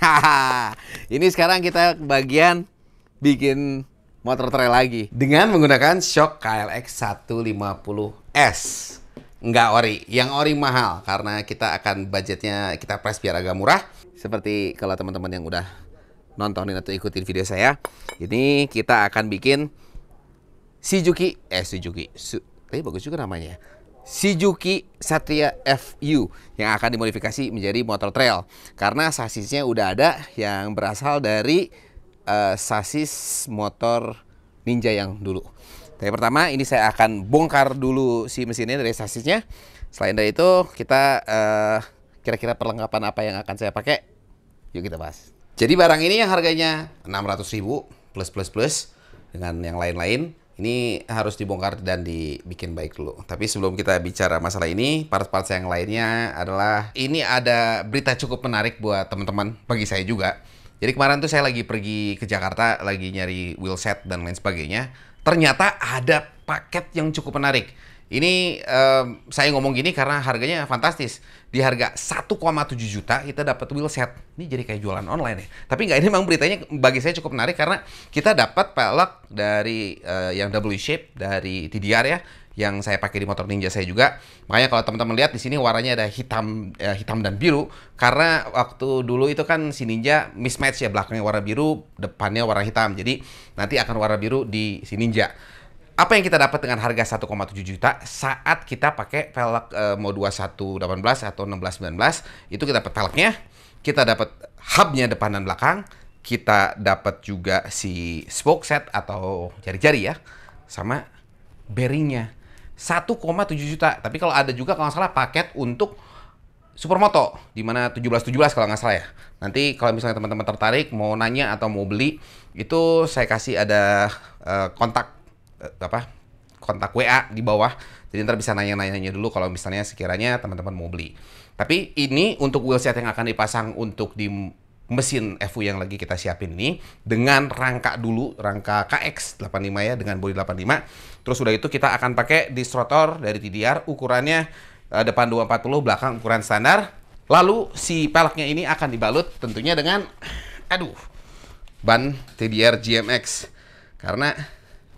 Ini sekarang kita bagian bikin motor trail lagi dengan menggunakan shock KLX 150S. Enggak ori, yang ori mahal karena kita akan budgetnya kita press biar agak murah. Seperti kalau teman-teman yang udah nontonin atau ikutin video saya, ini kita akan bikin Suzuki eh Suzuki. Su tapi bagus juga namanya. Suzuki Satria FU yang akan dimodifikasi menjadi motor trail karena sasisnya udah ada yang berasal dari uh, sasis motor Ninja yang dulu. Tapi pertama ini saya akan bongkar dulu si mesinnya dari sasisnya. Selain dari itu kita eh, kira-kira uh, perlengkapan apa yang akan saya pakai? Yuk kita bahas. Jadi barang ini yang harganya 600.000 plus plus plus dengan yang lain-lain ini harus dibongkar dan dibikin baik dulu. Tapi sebelum kita bicara masalah ini, part-part yang lainnya adalah ini ada berita cukup menarik buat teman-teman, bagi saya juga. Jadi kemarin tuh saya lagi pergi ke Jakarta, lagi nyari wheelset dan lain sebagainya. Ternyata ada paket yang cukup menarik. Ini um, saya ngomong gini karena harganya fantastis. Di harga 1,7 juta kita dapat set. Ini jadi kayak jualan online ya. Tapi nggak ini memang beritanya bagi saya cukup menarik karena kita dapat pelek dari uh, yang W shape dari TDR ya yang saya pakai di motor Ninja saya juga. Makanya kalau teman-teman lihat di sini warnanya ada hitam eh, hitam dan biru karena waktu dulu itu kan si Ninja mismatch ya belakangnya warna biru, depannya warna hitam. Jadi nanti akan warna biru di si Ninja apa yang kita dapat dengan harga 1,7 juta saat kita pakai velg uh, mau 2118 atau 1619 itu kita dapat velgnya, kita dapat hubnya depan dan belakang, kita dapat juga si spoke set atau jari-jari ya sama bearingnya 1,7 juta. Tapi kalau ada juga kalau nggak salah paket untuk supermoto di mana 1717 kalau nggak salah ya. Nanti kalau misalnya teman-teman tertarik mau nanya atau mau beli itu saya kasih ada uh, kontak Eh, apa kontak WA di bawah. Jadi ntar bisa nanya-nanya dulu kalau misalnya sekiranya teman-teman mau beli. Tapi ini untuk wheelset yang akan dipasang untuk di mesin FU yang lagi kita siapin ini dengan rangka dulu, rangka KX85 ya dengan bodi 85. Terus udah itu kita akan pakai distrotor dari TDR ukurannya eh, depan 240, belakang ukuran standar. Lalu si peleknya ini akan dibalut tentunya dengan aduh ban TDR GMX karena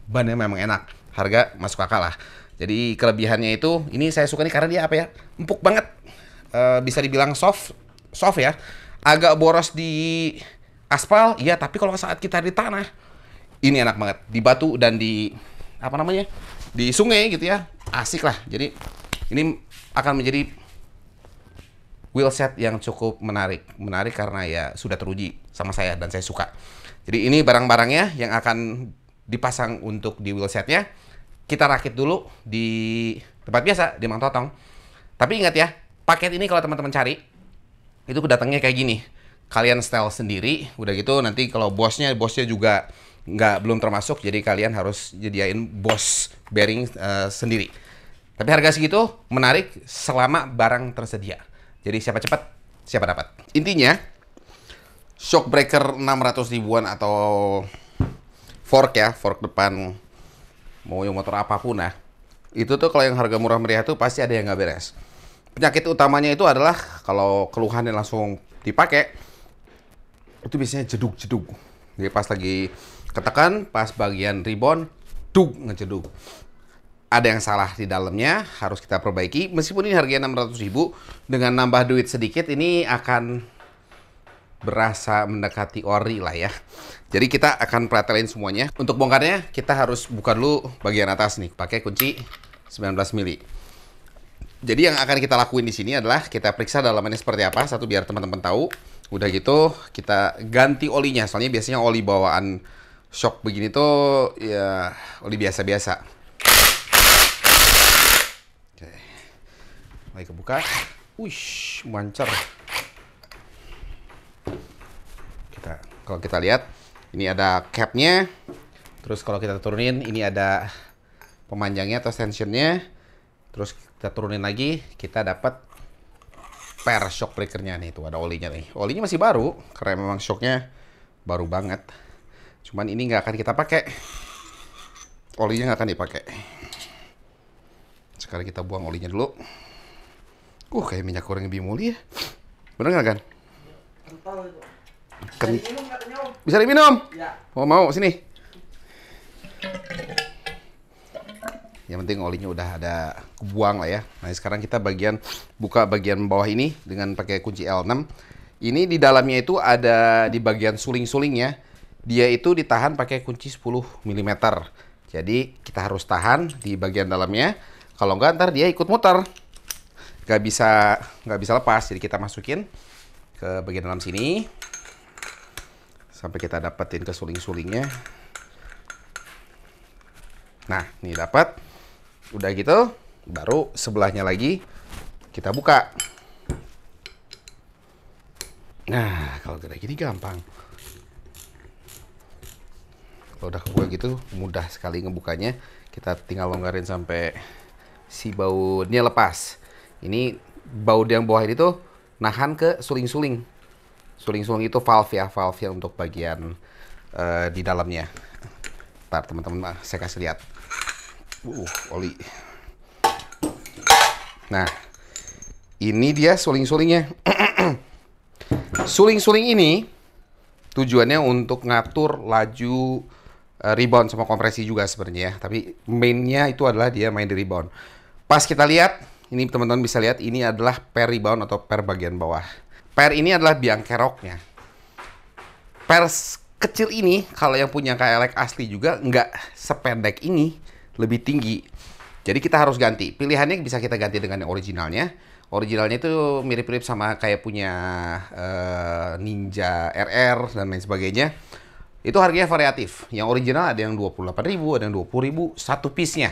bannya memang enak harga masuk akal lah jadi kelebihannya itu ini saya suka nih karena dia apa ya empuk banget e, bisa dibilang soft soft ya agak boros di aspal ya. tapi kalau saat kita di tanah ini enak banget di batu dan di apa namanya di sungai gitu ya asik lah jadi ini akan menjadi wheel set yang cukup menarik. Menarik karena ya sudah teruji sama saya dan saya suka. Jadi ini barang-barangnya yang akan dipasang untuk di wheelsetnya kita rakit dulu di tempat biasa di Mang Totong tapi ingat ya paket ini kalau teman-teman cari itu kedatangnya kayak gini kalian style sendiri udah gitu nanti kalau bosnya bosnya juga nggak belum termasuk jadi kalian harus jadiin bos bearing uh, sendiri tapi harga segitu menarik selama barang tersedia jadi siapa cepat siapa dapat intinya shock breaker 600 ribuan atau fork ya, fork depan mau yang motor apapun ya itu tuh kalau yang harga murah meriah tuh pasti ada yang nggak beres penyakit utamanya itu adalah kalau keluhan yang langsung dipakai itu biasanya jeduk-jeduk jadi pas lagi ketekan pas bagian ribbon duk ngejeduk ada yang salah di dalamnya harus kita perbaiki meskipun ini harganya 600 ribu dengan nambah duit sedikit ini akan berasa mendekati ori lah ya jadi kita akan pretelin semuanya. Untuk bongkarnya kita harus buka dulu bagian atas nih pakai kunci 19 mili. Jadi yang akan kita lakuin di sini adalah kita periksa dalamannya seperti apa, satu biar teman-teman tahu. Udah gitu kita ganti olinya, soalnya biasanya oli bawaan shock begini tuh ya oli biasa-biasa. Oke. Mulai kebuka. Wih, mancar. Kita kalau kita lihat ini ada capnya. Terus kalau kita turunin ini ada pemanjangnya atau tensionnya. Terus kita turunin lagi, kita dapat per shock breakernya nih itu ada olinya nih. Olinya masih baru karena memang shocknya baru banget. Cuman ini nggak akan kita pakai. Olinya nggak akan dipakai. Sekarang kita buang olinya dulu. Uh, kayak minyak goreng lebih mulia. Ya. Bener nggak kan? Kental bisa diminum? Ya. Mau mau sini. Yang penting olinya udah ada kebuang lah ya. Nah, sekarang kita bagian buka bagian bawah ini dengan pakai kunci L6. Ini di dalamnya itu ada di bagian suling-sulingnya. Dia itu ditahan pakai kunci 10 mm. Jadi kita harus tahan di bagian dalamnya. Kalau nggak ntar dia ikut muter. nggak bisa nggak bisa lepas. Jadi kita masukin ke bagian dalam sini sampai kita dapetin ke suling-sulingnya nah ini dapat udah gitu baru sebelahnya lagi kita buka nah kalau kayak gini gampang kalau udah kebuka gitu mudah sekali ngebukanya kita tinggal longgarin sampai si bautnya lepas ini baut yang bawah ini tuh nahan ke suling-suling Suling-suling itu valve ya, valve yang untuk bagian uh, di dalamnya. Ntar teman-teman ah, saya kasih lihat. Uh, oli. Nah, ini dia suling-sulingnya. Suling-suling ini tujuannya untuk ngatur laju eh, rebound sama kompresi juga sebenarnya ya. Tapi mainnya itu adalah dia main di rebound. Pas kita lihat, ini teman-teman bisa lihat ini adalah per rebound atau per bagian bawah. Per ini adalah biang keroknya. Per kecil ini kalau yang punya KLX asli juga nggak sependek ini, lebih tinggi. Jadi kita harus ganti. Pilihannya bisa kita ganti dengan yang originalnya. Originalnya itu mirip-mirip sama kayak punya uh, Ninja RR dan lain sebagainya. Itu harganya variatif. Yang original ada yang 28.000, ada yang 20.000 satu piece-nya.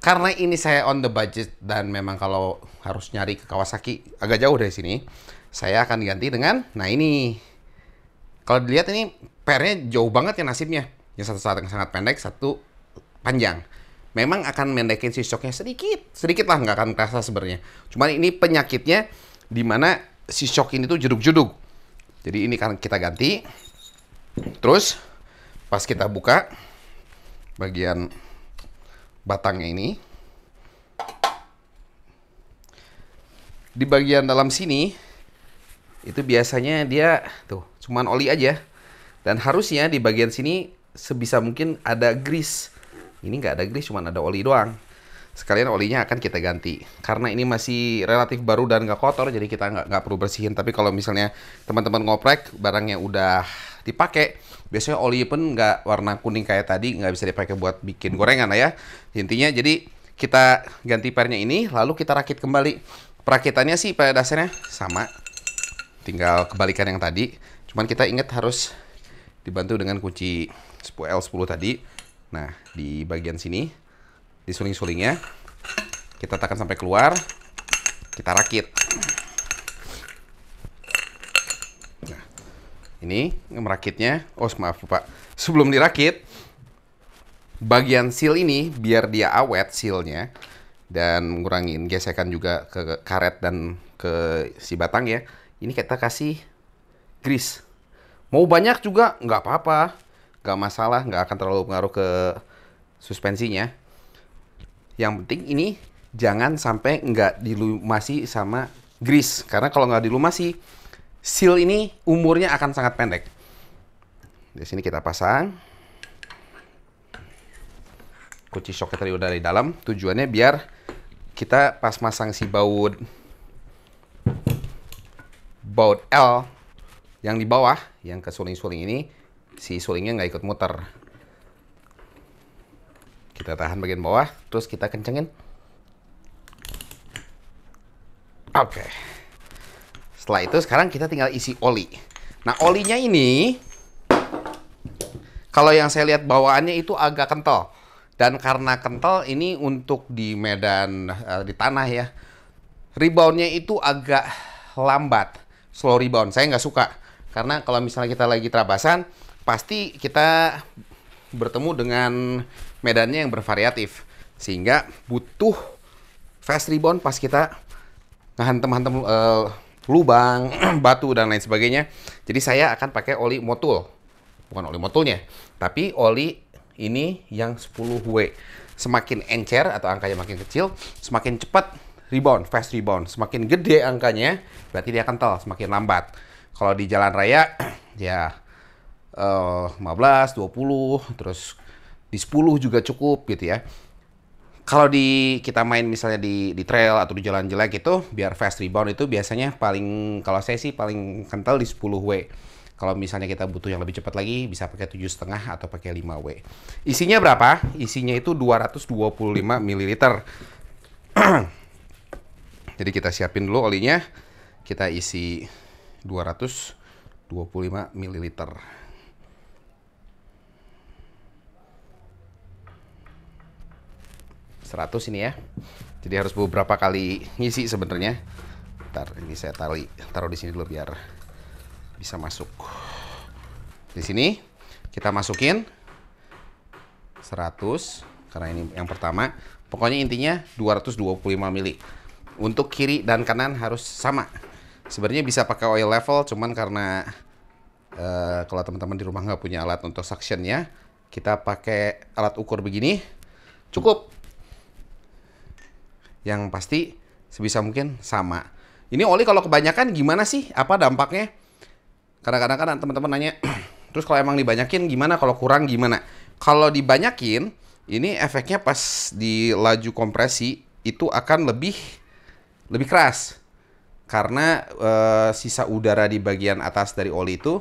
Karena ini saya on the budget dan memang kalau harus nyari ke Kawasaki agak jauh dari sini saya akan ganti dengan nah ini kalau dilihat ini pernya jauh banget ya nasibnya yang satu saat yang sangat pendek satu panjang memang akan mendekin si shocknya sedikit sedikit lah nggak akan terasa sebenarnya cuman ini penyakitnya dimana si shock ini tuh jeduk-jeduk jadi ini kan kita ganti terus pas kita buka bagian batangnya ini di bagian dalam sini itu biasanya dia tuh cuman oli aja dan harusnya di bagian sini sebisa mungkin ada grease ini nggak ada grease cuman ada oli doang sekalian olinya akan kita ganti karena ini masih relatif baru dan nggak kotor jadi kita nggak nggak perlu bersihin tapi kalau misalnya teman-teman ngoprek barangnya udah dipakai biasanya oli pun nggak warna kuning kayak tadi nggak bisa dipakai buat bikin gorengan lah ya intinya jadi kita ganti pernya ini lalu kita rakit kembali perakitannya sih pada dasarnya sama tinggal kebalikan yang tadi. Cuman kita ingat harus dibantu dengan kunci 10L10 tadi. Nah, di bagian sini, di suling-sulingnya, kita tekan sampai keluar, kita rakit. Nah, ini merakitnya, oh maaf Pak, sebelum dirakit, bagian seal ini biar dia awet sealnya, dan mengurangi gesekan juga ke karet dan ke si batang ya ini kita kasih grease mau banyak juga nggak apa-apa nggak masalah nggak akan terlalu pengaruh ke suspensinya yang penting ini jangan sampai nggak dilumasi sama grease karena kalau nggak dilumasi seal ini umurnya akan sangat pendek di sini kita pasang kunci soket tadi udah dari dalam tujuannya biar kita pas masang si baut baut L yang di bawah, yang ke suling-suling ini, si sulingnya nggak ikut muter. Kita tahan bagian bawah, terus kita kencengin. Oke. Okay. Setelah itu sekarang kita tinggal isi oli. Nah, olinya ini kalau yang saya lihat bawaannya itu agak kental. Dan karena kental ini untuk di medan eh, di tanah ya. Reboundnya itu agak lambat slow rebound. Saya nggak suka karena kalau misalnya kita lagi terabasan, pasti kita bertemu dengan medannya yang bervariatif sehingga butuh fast rebound pas kita ngehantem-hantem uh, eh, lubang, batu dan lain sebagainya. Jadi saya akan pakai oli motul. Bukan oli motulnya, tapi oli ini yang 10W. Semakin encer atau angkanya makin kecil, semakin cepat rebound, fast rebound. Semakin gede angkanya, berarti dia kental, semakin lambat. Kalau di jalan raya, ya uh, 15, 20, terus di 10 juga cukup gitu ya. Kalau di kita main misalnya di di trail atau di jalan jelek itu biar fast rebound itu biasanya paling kalau saya sih paling kental di 10W. Kalau misalnya kita butuh yang lebih cepat lagi bisa pakai tujuh setengah atau pakai 5W. Isinya berapa? Isinya itu 225 ml. Jadi kita siapin dulu olinya. Kita isi 225 ml. Seratus ini ya. Jadi harus beberapa kali ngisi sebenarnya. Ntar ini saya tali. taruh di sini dulu biar bisa masuk. Di sini kita masukin 100 karena ini yang pertama. Pokoknya intinya 225 mili untuk kiri dan kanan harus sama. Sebenarnya bisa pakai oil level, cuman karena uh, kalau teman-teman di rumah nggak punya alat untuk suctionnya, kita pakai alat ukur begini. Cukup. Yang pasti sebisa mungkin sama. Ini oli kalau kebanyakan gimana sih? Apa dampaknya? Kadang-kadang kan teman-teman nanya, terus kalau emang dibanyakin gimana? Kalau kurang gimana? Kalau dibanyakin, ini efeknya pas di laju kompresi itu akan lebih lebih keras karena uh, sisa udara di bagian atas dari oli itu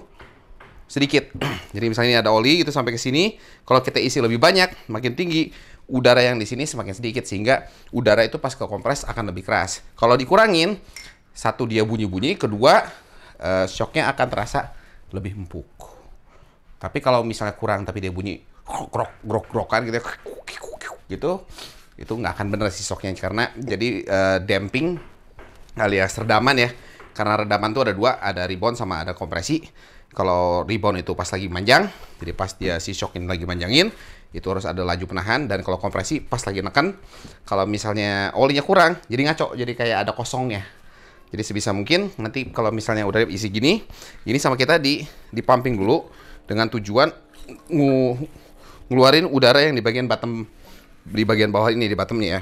sedikit. Jadi misalnya ini ada oli itu sampai ke sini, kalau kita isi lebih banyak, makin tinggi, udara yang di sini semakin sedikit sehingga udara itu pas ke kompres akan lebih keras. Kalau dikurangin, satu dia bunyi-bunyi, kedua uh, shocknya akan terasa lebih empuk. Tapi kalau misalnya kurang tapi dia bunyi grok grok grokan gitu gitu itu nggak akan bener sih soknya karena jadi uh, damping alias redaman ya karena redaman tuh ada dua ada rebound sama ada kompresi kalau rebound itu pas lagi manjang jadi pas dia si shock lagi manjangin itu harus ada laju penahan dan kalau kompresi pas lagi neken kalau misalnya olinya kurang jadi ngaco jadi kayak ada kosongnya jadi sebisa mungkin nanti kalau misalnya udah isi gini ini sama kita di di pumping dulu dengan tujuan ngu, ngeluarin udara yang di bagian bottom di bagian bawah ini di nih ya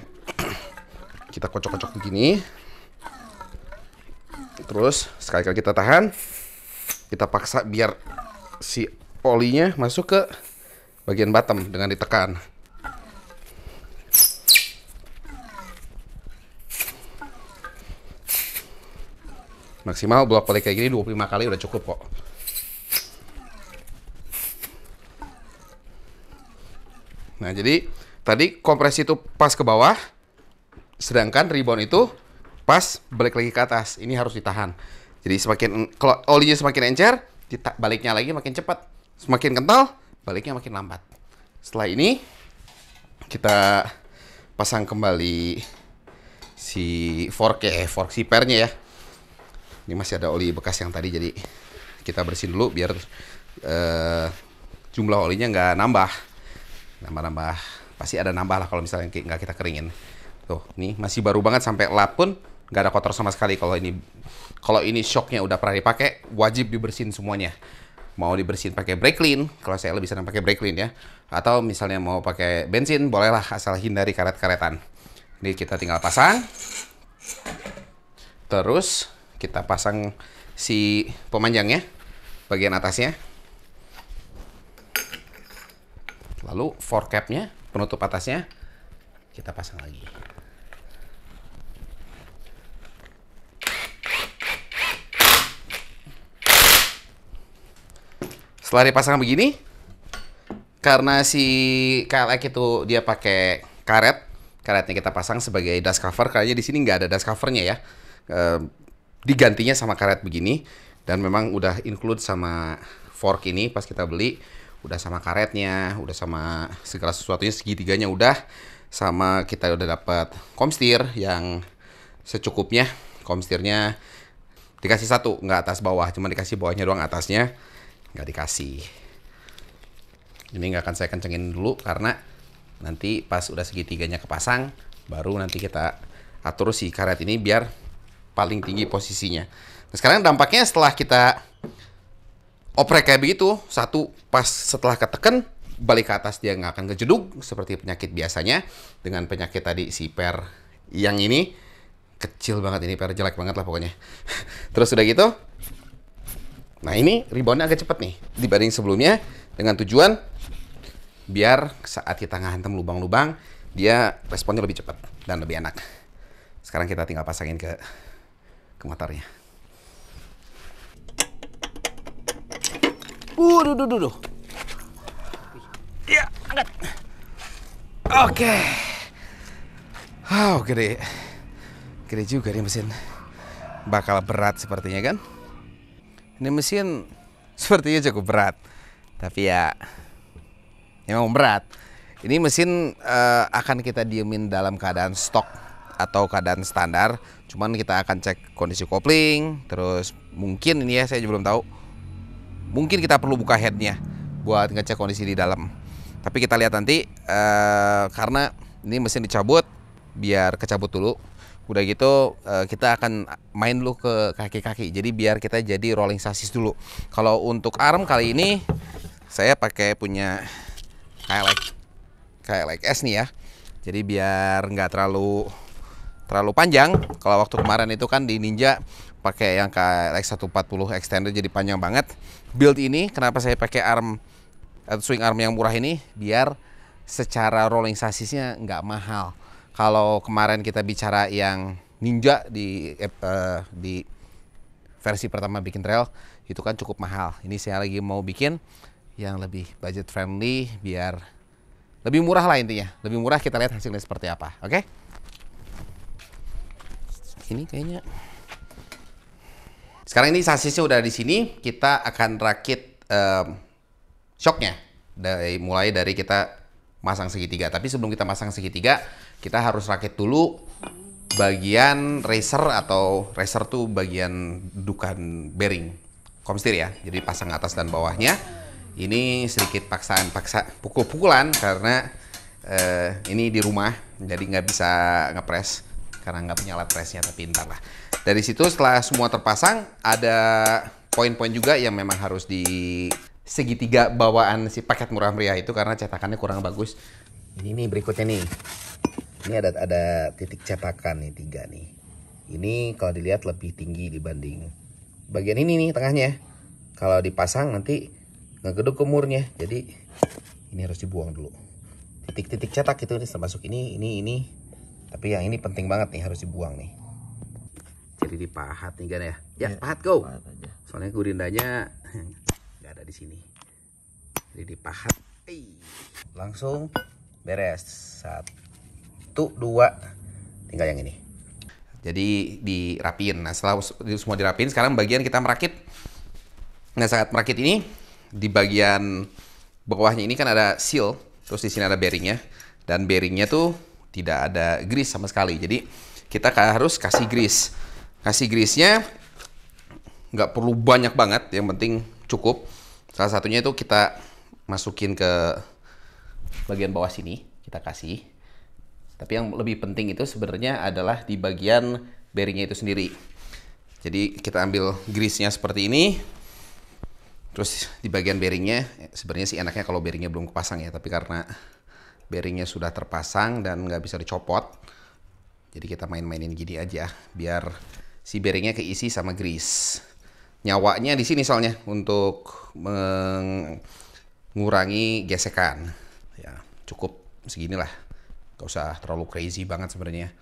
kita kocok-kocok begini terus sekali kali kita tahan kita paksa biar si olinya masuk ke bagian bottom dengan ditekan maksimal blok balik kayak gini 25 kali udah cukup kok nah jadi Tadi kompresi itu pas ke bawah, sedangkan rebound itu pas balik lagi ke atas. Ini harus ditahan. Jadi semakin kalau olinya semakin encer, baliknya lagi makin cepat. Semakin kental, baliknya makin lambat. Setelah ini kita pasang kembali si fork ya, eh, fork si pernya ya. Ini masih ada oli bekas yang tadi jadi kita bersihin dulu biar uh, jumlah olinya nggak nambah. Nambah-nambah pasti ada nambah lah kalau misalnya nggak kita keringin. Tuh, nih masih baru banget sampai lap pun nggak ada kotor sama sekali kalau ini kalau ini shocknya udah pernah dipakai wajib dibersihin semuanya mau dibersihin pakai brake clean kalau saya lebih senang pakai brake clean ya atau misalnya mau pakai bensin bolehlah asal hindari karet-karetan ini kita tinggal pasang terus kita pasang si pemanjangnya bagian atasnya lalu fork capnya penutup atasnya kita pasang lagi setelah dipasang begini karena si KLX itu dia pakai karet karetnya kita pasang sebagai dust cover Kayaknya di sini nggak ada dust covernya ya e, digantinya sama karet begini dan memang udah include sama fork ini pas kita beli udah sama karetnya, udah sama segala sesuatunya segitiganya udah sama kita udah dapat komstir yang secukupnya. Komstirnya dikasih satu, nggak atas bawah, cuma dikasih bawahnya doang, atasnya nggak dikasih. Ini nggak akan saya kencengin dulu karena nanti pas udah segitiganya kepasang, baru nanti kita atur si karet ini biar paling tinggi posisinya. Nah, sekarang dampaknya setelah kita oprek kayak begitu satu pas setelah ketekan balik ke atas dia nggak akan kejeduk seperti penyakit biasanya dengan penyakit tadi si per yang ini kecil banget ini per jelek banget lah pokoknya terus sudah gitu nah ini reboundnya agak cepet nih dibanding sebelumnya dengan tujuan biar saat kita ngantem lubang-lubang dia responnya lebih cepat dan lebih enak sekarang kita tinggal pasangin ke ke motornya Uh, duh, duh, duh, Ya, angkat. Oke. Okay. Wow, oh, gede. Gede juga nih mesin. Bakal berat sepertinya kan? Ini mesin sepertinya cukup berat. Tapi ya, memang berat. Ini mesin uh, akan kita diemin dalam keadaan stok atau keadaan standar. Cuman kita akan cek kondisi kopling, terus mungkin ini ya saya juga belum tahu mungkin kita perlu buka headnya buat ngecek kondisi di dalam. Tapi kita lihat nanti uh, karena ini mesin dicabut biar kecabut dulu. Udah gitu uh, kita akan main dulu ke kaki-kaki. Jadi biar kita jadi rolling sasis dulu. Kalau untuk arm kali ini saya pakai punya kayak kayak like like S nih ya. Jadi biar nggak terlalu terlalu panjang. Kalau waktu kemarin itu kan di Ninja pakai yang KLX 140 extender jadi panjang banget. Build ini kenapa saya pakai arm atau swing arm yang murah ini biar secara rolling sasisnya nggak mahal. Kalau kemarin kita bicara yang Ninja di eh, di versi pertama bikin trail itu kan cukup mahal. Ini saya lagi mau bikin yang lebih budget friendly biar lebih murah lah intinya. Lebih murah kita lihat hasilnya seperti apa. Oke? Okay? Ini kayaknya sekarang ini sasisnya udah di sini, kita akan rakit um, shocknya dari mulai dari kita masang segitiga. Tapi sebelum kita masang segitiga, kita harus rakit dulu bagian racer atau racer tuh bagian dukan bearing komstir ya. Jadi pasang atas dan bawahnya. Ini sedikit paksaan paksa pukul-pukulan karena uh, ini di rumah jadi nggak bisa ngepres karena nggak punya alat tapi pintar lah. Dari situ setelah semua terpasang ada poin-poin juga yang memang harus di segitiga bawaan si paket murah meriah itu karena cetakannya kurang bagus. Ini nih berikutnya nih. Ini ada ada titik cetakan nih tiga nih. Ini kalau dilihat lebih tinggi dibanding bagian ini nih tengahnya. Kalau dipasang nanti ngegeduk kemurnya Jadi ini harus dibuang dulu titik-titik cetak itu ini termasuk ini ini ini tapi yang ini penting banget nih harus dibuang nih jadi dipahat nih kan ya ya, ya pahat go pahat aja. soalnya gurindanya nggak ada di sini jadi dipahat Eih. langsung beres satu dua tinggal yang ini jadi dirapin nah setelah semua dirapin sekarang bagian kita merakit nah saat merakit ini di bagian bawahnya ini kan ada seal terus di sini ada bearingnya dan bearingnya tuh tidak ada grease sama sekali. Jadi kita harus kasih grease. Kasih grease-nya nggak perlu banyak banget, yang penting cukup. Salah satunya itu kita masukin ke bagian bawah sini, kita kasih. Tapi yang lebih penting itu sebenarnya adalah di bagian bearingnya itu sendiri. Jadi kita ambil grease-nya seperti ini. Terus di bagian bearingnya, sebenarnya sih enaknya kalau bearingnya belum kepasang ya, tapi karena bearingnya sudah terpasang dan nggak bisa dicopot. Jadi kita main-mainin gini aja biar si bearingnya keisi sama grease. Nyawanya di sini soalnya untuk mengurangi gesekan. Ya, cukup seginilah. Gak usah terlalu crazy banget sebenarnya.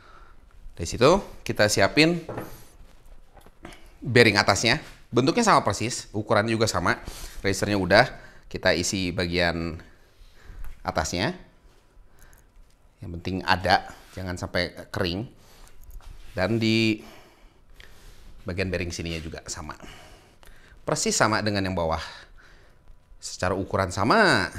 Dari situ kita siapin bearing atasnya. Bentuknya sama persis, ukurannya juga sama. Racernya udah, kita isi bagian atasnya yang penting ada, jangan sampai kering. Dan di bagian bearing sininya juga sama. Persis sama dengan yang bawah. Secara ukuran sama.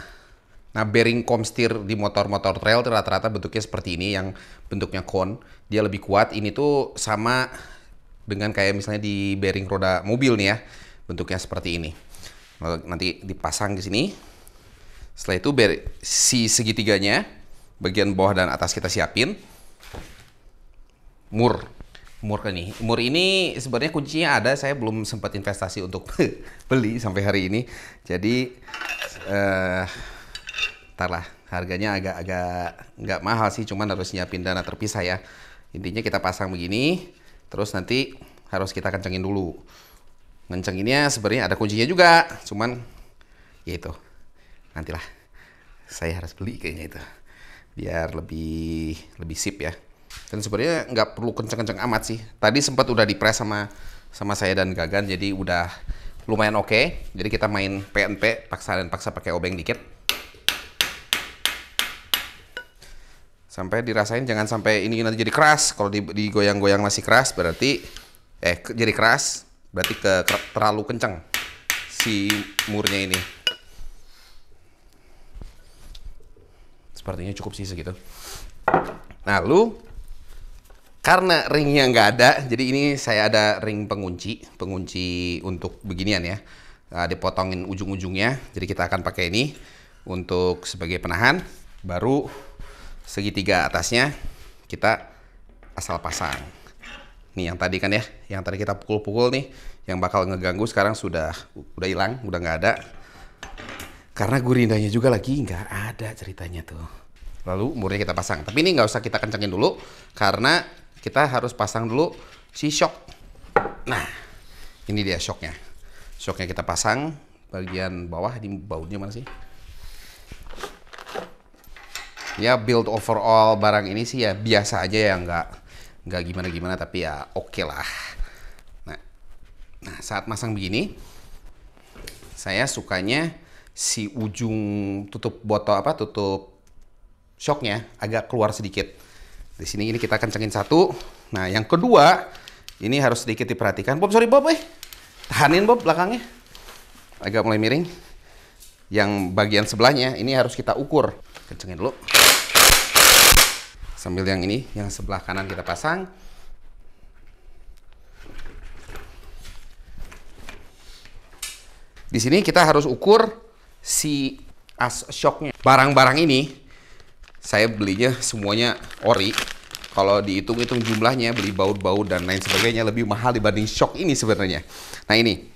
Nah, bearing komstir di motor-motor trail rata-rata bentuknya seperti ini yang bentuknya cone. Dia lebih kuat. Ini tuh sama dengan kayak misalnya di bearing roda mobil nih ya. Bentuknya seperti ini. Nanti dipasang di sini. Setelah itu si segitiganya bagian bawah dan atas kita siapin mur mur ini mur ini sebenarnya kuncinya ada saya belum sempat investasi untuk beli sampai hari ini jadi eh uh, lah harganya agak-agak nggak mahal sih cuman harus nyiapin dana terpisah ya intinya kita pasang begini terus nanti harus kita kencengin dulu ngencenginnya sebenarnya ada kuncinya juga cuman ya itu nantilah saya harus beli kayaknya itu biar lebih lebih sip ya dan sebenarnya nggak perlu kenceng-kenceng amat sih tadi sempat udah dipres sama sama saya dan Gagan jadi udah lumayan oke okay. jadi kita main PNP paksa dan paksa pakai obeng dikit sampai dirasain jangan sampai ini nanti jadi keras kalau digoyang-goyang masih keras berarti eh jadi keras berarti ke, ke terlalu kenceng si murnya ini Sepertinya cukup sih segitu. Lalu karena ringnya nggak ada, jadi ini saya ada ring pengunci, pengunci untuk beginian ya. Eh, dipotongin ujung-ujungnya, jadi kita akan pakai ini untuk sebagai penahan. Baru segitiga atasnya kita asal pasang. Nih yang tadi kan ya, yang tadi kita pukul-pukul nih, yang bakal ngeganggu sekarang sudah udah hilang, udah nggak ada. Karena gurindanya juga lagi nggak ada ceritanya tuh. Lalu umurnya kita pasang. Tapi ini nggak usah kita kencengin dulu karena kita harus pasang dulu si shock. Nah, ini dia shocknya. Shocknya kita pasang bagian bawah di bautnya mana sih? Ya build overall barang ini sih ya biasa aja ya nggak nggak gimana gimana tapi ya oke okay lah. Nah, nah saat masang begini saya sukanya si ujung tutup botol apa tutup shocknya agak keluar sedikit. Di sini ini kita kencengin satu. Nah yang kedua ini harus sedikit diperhatikan. Bob sorry Bob eh tahanin Bob belakangnya agak mulai miring. Yang bagian sebelahnya ini harus kita ukur. Kencengin dulu. Sambil yang ini yang sebelah kanan kita pasang. Di sini kita harus ukur si as shocknya barang-barang ini saya belinya semuanya ori kalau dihitung-hitung jumlahnya beli baut-baut dan lain sebagainya lebih mahal dibanding shock ini sebenarnya nah ini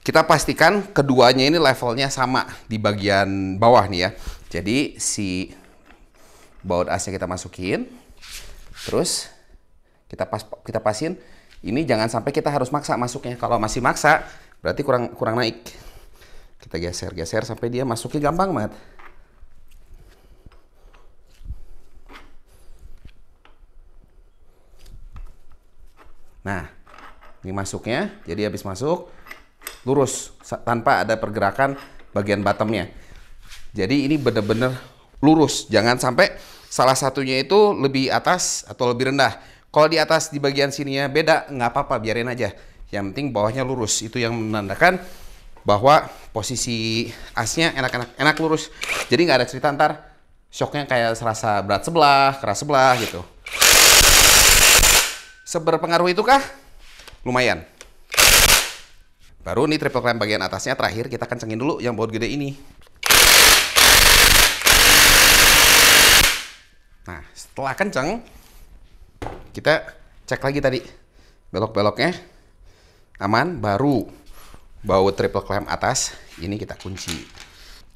kita pastikan keduanya ini levelnya sama di bagian bawah nih ya jadi si baut AC kita masukin terus kita pas kita pasin ini jangan sampai kita harus maksa masuknya kalau masih maksa berarti kurang kurang naik kita geser-geser sampai dia masuknya gampang banget. Nah, ini masuknya. Jadi habis masuk, lurus. Tanpa ada pergerakan bagian bottomnya. Jadi ini bener-bener lurus. Jangan sampai salah satunya itu lebih atas atau lebih rendah. Kalau di atas di bagian sininya beda, nggak apa-apa, biarin aja. Yang penting bawahnya lurus. Itu yang menandakan bahwa posisi asnya enak-enak enak lurus jadi nggak ada cerita ntar shocknya kayak serasa berat sebelah keras sebelah gitu seberpengaruh itu kah? lumayan baru nih triple clamp bagian atasnya terakhir kita kencengin dulu yang baut gede ini nah setelah kenceng kita cek lagi tadi belok-beloknya aman baru baut triple clamp atas ini kita kunci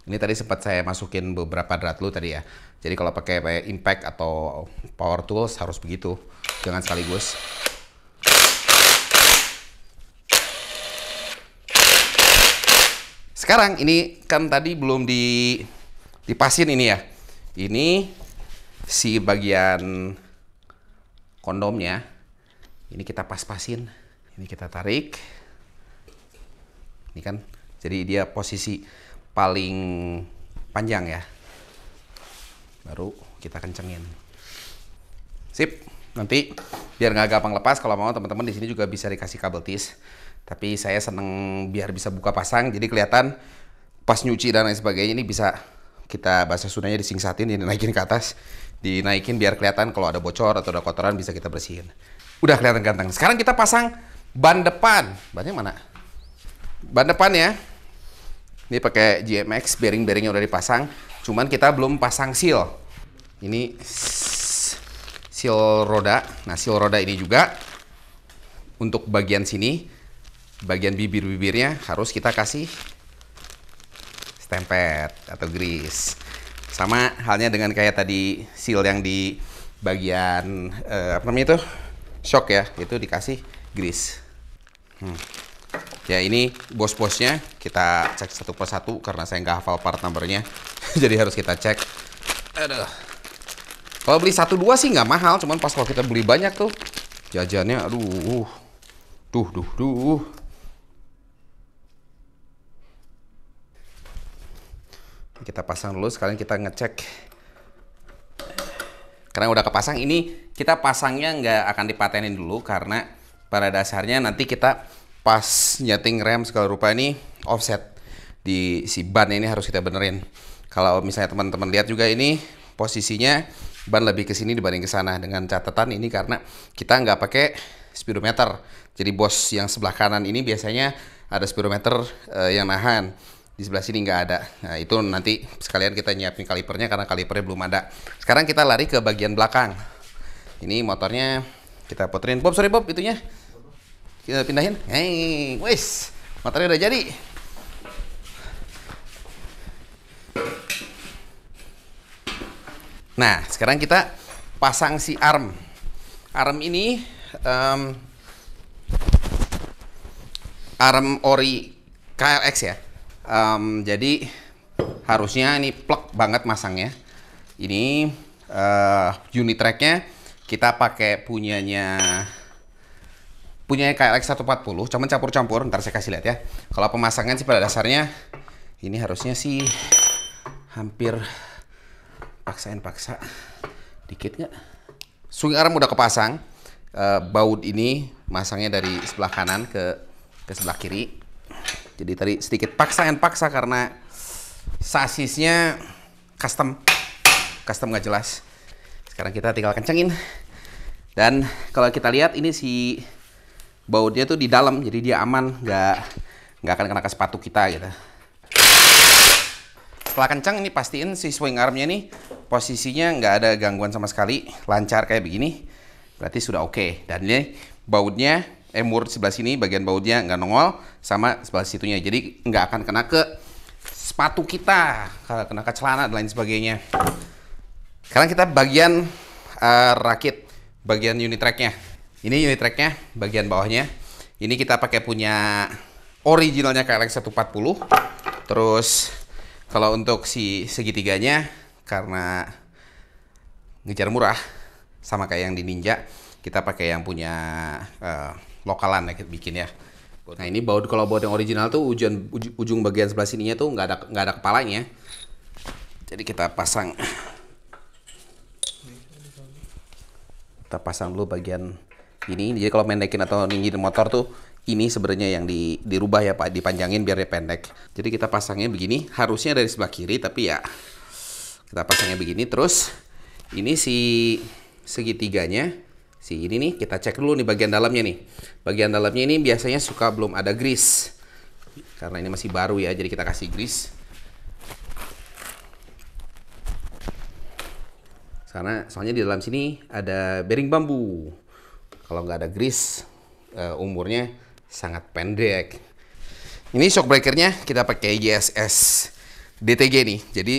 ini tadi sempat saya masukin beberapa drat lu tadi ya jadi kalau pakai impact atau power tools harus begitu jangan sekaligus sekarang ini kan tadi belum di dipasin ini ya ini si bagian kondomnya ini kita pas-pasin ini kita tarik ini kan jadi dia posisi paling panjang ya baru kita kencengin sip nanti biar nggak gampang lepas kalau mau teman-teman di sini juga bisa dikasih kabel tis tapi saya seneng biar bisa buka pasang jadi kelihatan pas nyuci dan lain sebagainya ini bisa kita bahasa sunanya disingsatin dinaikin ke atas dinaikin biar kelihatan kalau ada bocor atau ada kotoran bisa kita bersihin udah kelihatan ganteng sekarang kita pasang ban depan bannya mana Ban depan ya. Ini pakai GMX, bearing-bearingnya udah dipasang. Cuman kita belum pasang seal. Ini seal roda. Nah, seal roda ini juga untuk bagian sini, bagian bibir-bibirnya harus kita kasih stempet atau grease. Sama halnya dengan kayak tadi seal yang di bagian eh, apa namanya itu shock ya, itu dikasih grease. Hmm. Ya ini bos-bosnya kita cek satu persatu karena saya nggak hafal part numbernya. Jadi harus kita cek. Aduh. Kalau beli satu dua sih nggak mahal, cuman pas kalau kita beli banyak tuh jajannya, aduh, uh. duh, duh, duh. Kita pasang dulu, sekalian kita ngecek. Karena udah kepasang, ini kita pasangnya nggak akan dipatenin dulu karena pada dasarnya nanti kita pas nyeting rem segala rupa ini offset di si ban ini harus kita benerin. Kalau misalnya teman-teman lihat juga ini posisinya ban lebih ke sini dibanding ke sana dengan catatan ini karena kita nggak pakai speedometer. Jadi bos yang sebelah kanan ini biasanya ada speedometer uh, eh, yang nahan di sebelah sini nggak ada. Nah itu nanti sekalian kita nyiapin kalipernya karena kalipernya belum ada. Sekarang kita lari ke bagian belakang. Ini motornya kita puterin. Bob sorry Bob itunya kita pindahin. Hei, wes. Materi udah jadi. Nah, sekarang kita pasang si arm. Arm ini um, arm ori KLX ya. Um, jadi harusnya ini plek banget masangnya. Ini uh, unit tracknya kita pakai punyanya punya KLX 140 cuman campur-campur ntar saya kasih lihat ya kalau pemasangan sih pada dasarnya ini harusnya sih hampir paksain paksa dikit nggak swing arm udah kepasang uh, baut ini masangnya dari sebelah kanan ke ke sebelah kiri jadi tadi sedikit paksaan paksa karena sasisnya custom custom nggak jelas sekarang kita tinggal kencengin dan kalau kita lihat ini si bautnya tuh di dalam jadi dia aman nggak nggak akan kena ke sepatu kita gitu setelah kencang ini pastiin si swing armnya nih posisinya nggak ada gangguan sama sekali lancar kayak begini berarti sudah oke okay. dan ini bautnya emur eh, sebelah sini bagian bautnya nggak nongol sama sebelah situnya jadi nggak akan kena ke sepatu kita kalau kena ke celana dan lain sebagainya sekarang kita bagian uh, rakit bagian unit tracknya ini unit tracknya, bagian bawahnya. Ini kita pakai punya originalnya KLX 140. Terus kalau untuk si segitiganya karena ngejar murah sama kayak yang di Ninja, kita pakai yang punya uh, lokalan ya kita bikin ya. Nah ini baut kalau baut yang original tuh ujung ujung bagian sebelah sininya tuh nggak ada nggak ada kepalanya. Jadi kita pasang kita pasang dulu bagian ini jadi kalau mendekin atau ninggin motor tuh ini sebenarnya yang di, dirubah ya Pak dipanjangin biar dia pendek jadi kita pasangnya begini harusnya dari sebelah kiri tapi ya kita pasangnya begini terus ini si segitiganya si ini nih kita cek dulu nih bagian dalamnya nih bagian dalamnya ini biasanya suka belum ada grease karena ini masih baru ya jadi kita kasih grease karena soalnya di dalam sini ada bearing bambu kalau nggak ada grease uh, eh, umurnya sangat pendek. Ini shock breakernya kita pakai JSS DTG nih. Jadi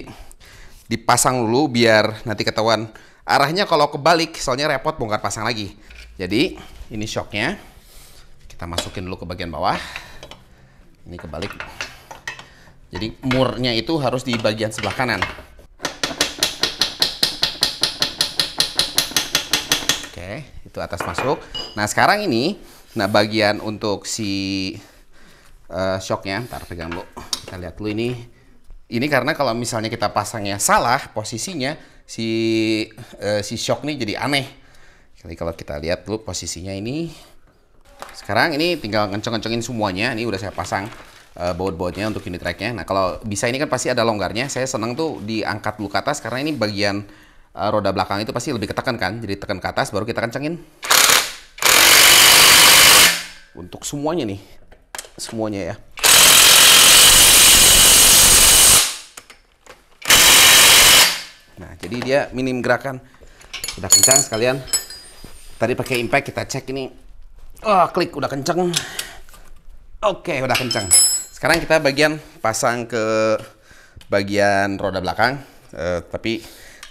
dipasang dulu biar nanti ketahuan arahnya kalau kebalik soalnya repot bongkar pasang lagi. Jadi ini shocknya kita masukin dulu ke bagian bawah. Ini kebalik. Jadi murnya itu harus di bagian sebelah kanan. okay, itu atas masuk. Nah, sekarang ini nah bagian untuk si uh, shocknya, ntar pegang lu. Kita lihat dulu ini. Ini karena kalau misalnya kita pasangnya salah posisinya, si uh, si shock nih jadi aneh. Jadi kalau kita lihat dulu posisinya ini. Sekarang ini tinggal ngenceng-ngencengin semuanya. Ini udah saya pasang uh, baut-bautnya untuk unit tracknya. Nah kalau bisa ini kan pasti ada longgarnya. Saya seneng tuh diangkat dulu ke atas karena ini bagian Eh, roda belakang itu pasti lebih ketekan kan. Jadi tekan ke atas baru kita kencengin. Untuk semuanya nih. Semuanya ya. Nah, jadi dia minim gerakan. Udah kencang sekalian. Tadi pakai impact kita cek ini. Oh, klik udah kencang. Oke, udah kencang. Sekarang kita bagian pasang ke bagian roda belakang. eh, tapi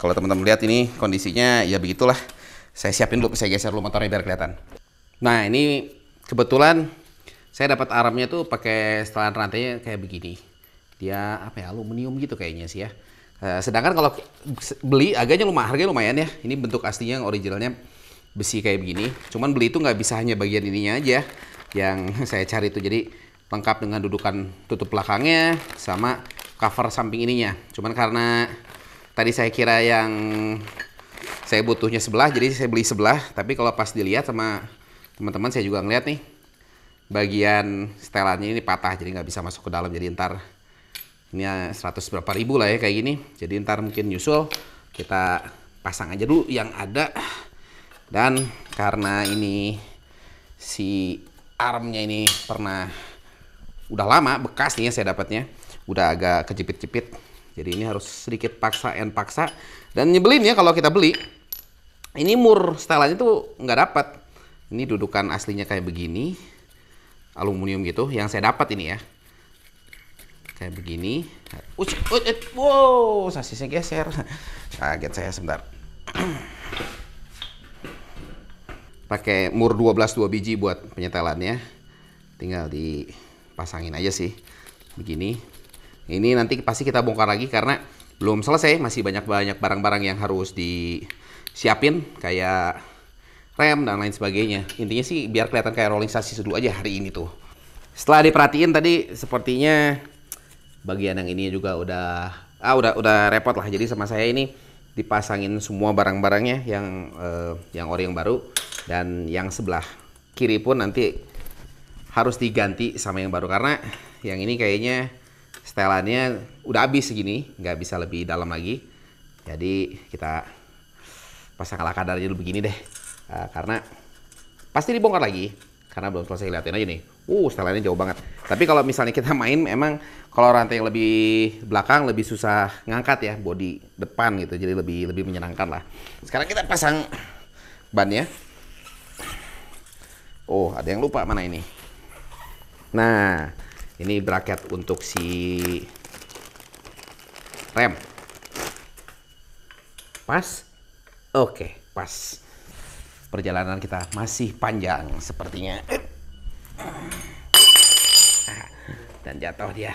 kalau teman-teman lihat ini kondisinya ya begitulah. Saya siapin dulu, saya geser dulu motornya biar kelihatan. Nah ini kebetulan saya dapat aramnya tuh pakai setelan rantainya kayak begini. Dia apa ya aluminium gitu kayaknya sih ya. Eh, sedangkan kalau beli agaknya lumayan harganya lumayan ya. Ini bentuk aslinya yang originalnya besi kayak begini. Cuman beli itu nggak bisa hanya bagian ininya aja yang saya cari itu. Jadi lengkap dengan dudukan tutup belakangnya sama cover samping ininya. Cuman karena tadi saya kira yang saya butuhnya sebelah jadi saya beli sebelah tapi kalau pas dilihat sama teman-teman saya juga ngeliat nih bagian setelannya ini patah jadi nggak bisa masuk ke dalam jadi ntar ini 100 ya berapa ribu lah ya kayak gini jadi ntar mungkin nyusul kita pasang aja dulu yang ada dan karena ini si armnya ini pernah udah lama bekas nih ya saya dapatnya udah agak kejepit-jepit jadi ini harus sedikit paksa and paksa. Dan nyebelin ya kalau kita beli. Ini mur setelannya tuh nggak dapat. Ini dudukan aslinya kayak begini. Aluminium gitu. Yang saya dapat ini ya. Kayak begini. Uch, uch, uch. Wow, sasisnya geser. Kaget saya sebentar. Pakai mur 12 2 biji buat penyetelannya. Tinggal dipasangin aja sih. Begini, ini nanti pasti kita bongkar lagi karena belum selesai, masih banyak-banyak barang-barang yang harus disiapin kayak rem dan lain sebagainya. Intinya sih biar kelihatan kayak rolling sasis dulu aja hari ini tuh. Setelah diperhatiin tadi sepertinya bagian yang ini juga udah ah udah udah repot lah. Jadi sama saya ini dipasangin semua barang-barangnya yang eh, yang ori yang baru dan yang sebelah kiri pun nanti harus diganti sama yang baru karena yang ini kayaknya setelannya udah habis segini nggak bisa lebih dalam lagi jadi kita pasang ala kadarnya dulu begini deh uh, karena pasti dibongkar lagi karena belum selesai lihatin aja nih uh setelannya jauh banget tapi kalau misalnya kita main memang kalau rantai yang lebih belakang lebih susah ngangkat ya body depan gitu jadi lebih lebih menyenangkan lah sekarang kita pasang bannya oh ada yang lupa mana ini nah ini bracket untuk si rem pas oke pas perjalanan kita masih panjang sepertinya dan jatuh dia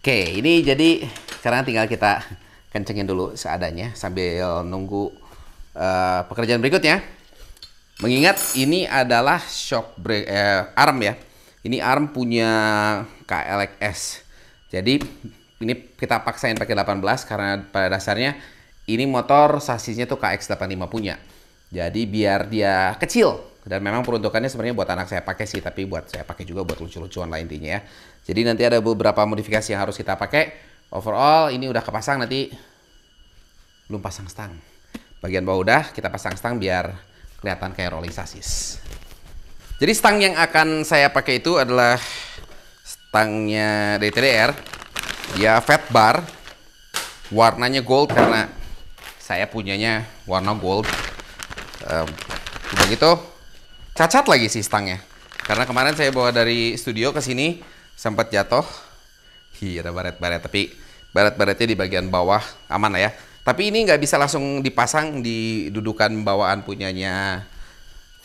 oke ini jadi sekarang tinggal kita kencengin dulu seadanya sambil nunggu uh, pekerjaan berikutnya mengingat ini adalah shock break eh, arm ya ini ARM punya KLX. Jadi ini kita paksain pakai 18 karena pada dasarnya ini motor sasisnya tuh KX85 punya. Jadi biar dia kecil dan memang peruntukannya sebenarnya buat anak saya pakai sih tapi buat saya pakai juga buat lucu-lucuan lah intinya ya. Jadi nanti ada beberapa modifikasi yang harus kita pakai. Overall ini udah kepasang nanti belum pasang stang. Bagian bawah udah kita pasang stang biar kelihatan kayak rolling sasis. Jadi stang yang akan saya pakai itu adalah stangnya DTDR. TDR. Dia fat bar. Warnanya gold karena saya punyanya warna gold. Um, udah gitu cacat lagi sih stangnya. Karena kemarin saya bawa dari studio ke sini sempat jatuh. Hi, ada baret-baret tapi baret-baretnya di bagian bawah aman lah ya. Tapi ini nggak bisa langsung dipasang di dudukan bawaan punyanya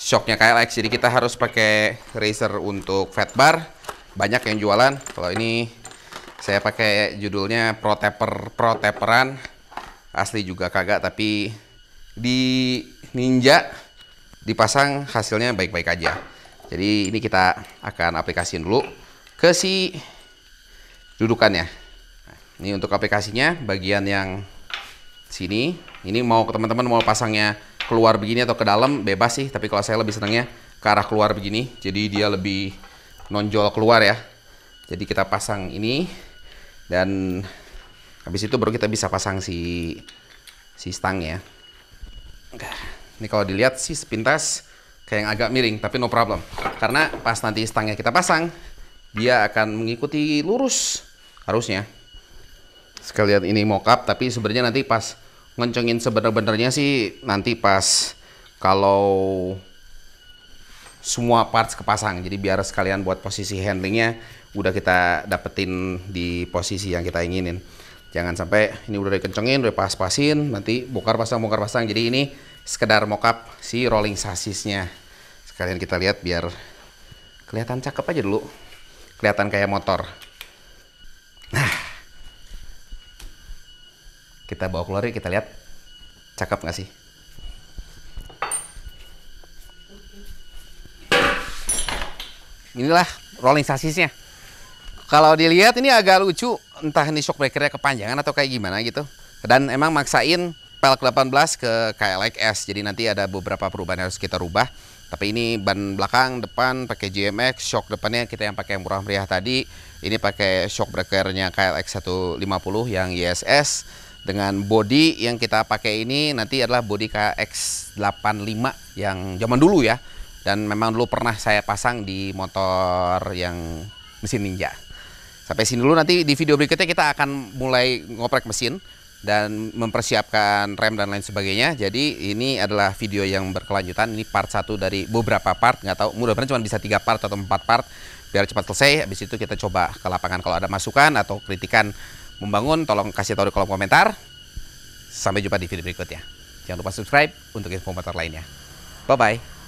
shocknya KLX jadi kita harus pakai racer untuk fat bar banyak yang jualan kalau ini saya pakai judulnya pro taper pro taperan asli juga kagak tapi di ninja dipasang hasilnya baik-baik aja jadi ini kita akan aplikasiin dulu ke si dudukannya ini untuk aplikasinya bagian yang sini ini mau ke teman-teman mau pasangnya keluar begini atau ke dalam bebas sih, tapi kalau saya lebih senangnya ke arah keluar begini. Jadi dia lebih nonjol keluar ya. Jadi kita pasang ini dan habis itu baru kita bisa pasang si si stang ya. Ini kalau dilihat sih sepintas kayak yang agak miring, tapi no problem. Karena pas nanti stangnya kita pasang, dia akan mengikuti lurus harusnya. Sekalian ini mockup, tapi sebenarnya nanti pas ngencengin sebenarnya sih nanti pas kalau semua parts kepasang jadi biar sekalian buat posisi handlingnya udah kita dapetin di posisi yang kita inginin jangan sampai ini udah dikencengin udah pas-pasin nanti bongkar pasang bongkar pasang jadi ini sekedar mockup si rolling sasisnya sekalian kita lihat biar kelihatan cakep aja dulu kelihatan kayak motor nah kita bawa keluar kita lihat cakep nggak sih inilah rolling sasisnya kalau dilihat ini agak lucu entah ini shock breakernya kepanjangan atau kayak gimana gitu dan emang maksain pelk 18 ke KLX jadi nanti ada beberapa perubahan yang harus kita rubah tapi ini ban belakang depan pakai GMX shock depannya kita yang pakai murah meriah tadi ini pakai shock breakernya KLX 150 yang ISS dengan body yang kita pakai ini nanti adalah body KX85 yang zaman dulu ya dan memang dulu pernah saya pasang di motor yang mesin Ninja sampai sini dulu nanti di video berikutnya kita akan mulai ngoprek mesin dan mempersiapkan rem dan lain sebagainya jadi ini adalah video yang berkelanjutan ini part satu dari beberapa part nggak tahu mudah-mudahan cuma bisa tiga part atau empat part biar cepat selesai habis itu kita coba ke lapangan kalau ada masukan atau kritikan membangun, tolong kasih tahu di kolom komentar. Sampai jumpa di video berikutnya. Jangan lupa subscribe untuk informator lainnya. Bye-bye.